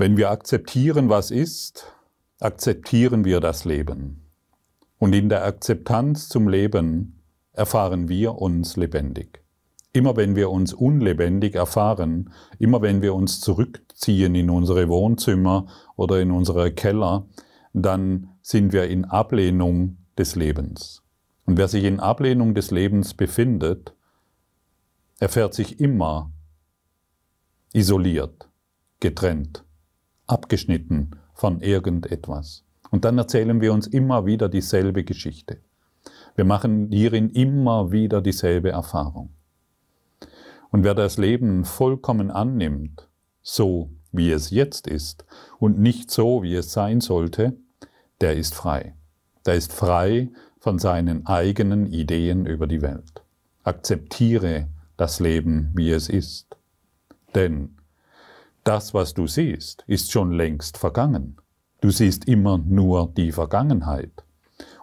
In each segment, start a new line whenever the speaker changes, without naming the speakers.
Wenn wir akzeptieren, was ist, akzeptieren wir das Leben. Und in der Akzeptanz zum Leben erfahren wir uns lebendig. Immer wenn wir uns unlebendig erfahren, immer wenn wir uns zurückziehen in unsere Wohnzimmer oder in unsere Keller, dann sind wir in Ablehnung des Lebens. Und wer sich in Ablehnung des Lebens befindet, erfährt sich immer isoliert, getrennt abgeschnitten von irgendetwas. Und dann erzählen wir uns immer wieder dieselbe Geschichte. Wir machen hierin immer wieder dieselbe Erfahrung. Und wer das Leben vollkommen annimmt, so wie es jetzt ist und nicht so, wie es sein sollte, der ist frei. Der ist frei von seinen eigenen Ideen über die Welt. Akzeptiere das Leben, wie es ist. Denn das, was du siehst, ist schon längst vergangen. Du siehst immer nur die Vergangenheit.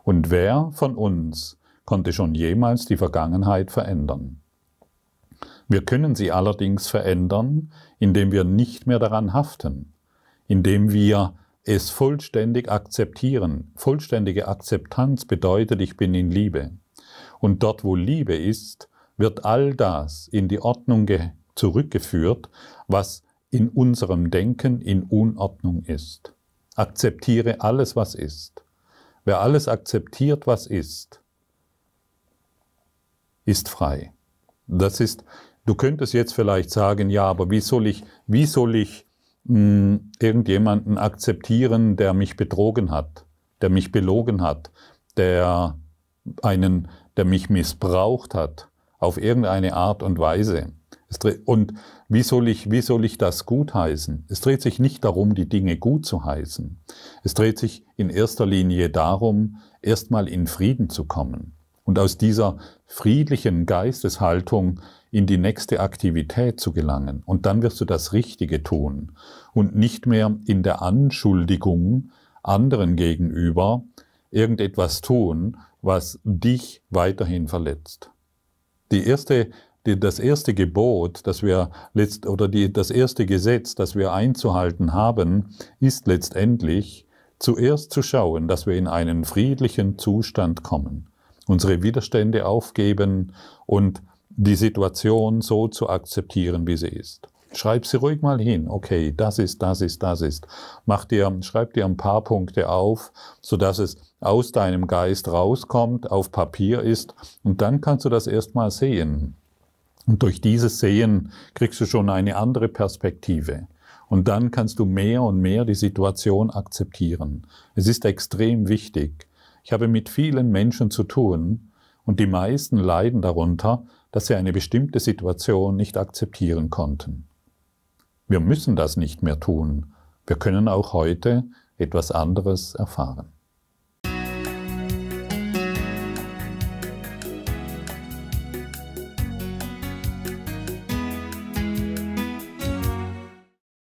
Und wer von uns konnte schon jemals die Vergangenheit verändern? Wir können sie allerdings verändern, indem wir nicht mehr daran haften, indem wir es vollständig akzeptieren. Vollständige Akzeptanz bedeutet, ich bin in Liebe. Und dort, wo Liebe ist, wird all das in die Ordnung zurückgeführt, was in unserem Denken in Unordnung ist. Akzeptiere alles, was ist. Wer alles akzeptiert, was ist, ist frei. Das ist, du könntest jetzt vielleicht sagen, ja, aber wie soll ich, wie soll ich mh, hm, irgendjemanden akzeptieren, der mich betrogen hat, der mich belogen hat, der einen, der mich missbraucht hat, auf irgendeine Art und Weise. Und wie soll, ich, wie soll ich das gutheißen? Es dreht sich nicht darum, die Dinge gut zu heißen. Es dreht sich in erster Linie darum, erstmal in Frieden zu kommen und aus dieser friedlichen Geisteshaltung in die nächste Aktivität zu gelangen. Und dann wirst du das Richtige tun und nicht mehr in der Anschuldigung anderen gegenüber irgendetwas tun, was dich weiterhin verletzt. Die erste die, das erste Gebot, das wir letzt, oder die, das erste Gesetz, das wir einzuhalten haben, ist letztendlich zuerst zu schauen, dass wir in einen friedlichen Zustand kommen, unsere Widerstände aufgeben und die Situation so zu akzeptieren, wie sie ist. Schreib sie ruhig mal hin. Okay, das ist, das ist, das ist. Mach dir, schreib dir ein paar Punkte auf, so dass es aus deinem Geist rauskommt, auf Papier ist, und dann kannst du das erstmal sehen. Und durch dieses Sehen kriegst du schon eine andere Perspektive. Und dann kannst du mehr und mehr die Situation akzeptieren. Es ist extrem wichtig. Ich habe mit vielen Menschen zu tun und die meisten leiden darunter, dass sie eine bestimmte Situation nicht akzeptieren konnten. Wir müssen das nicht mehr tun. Wir können auch heute etwas anderes erfahren.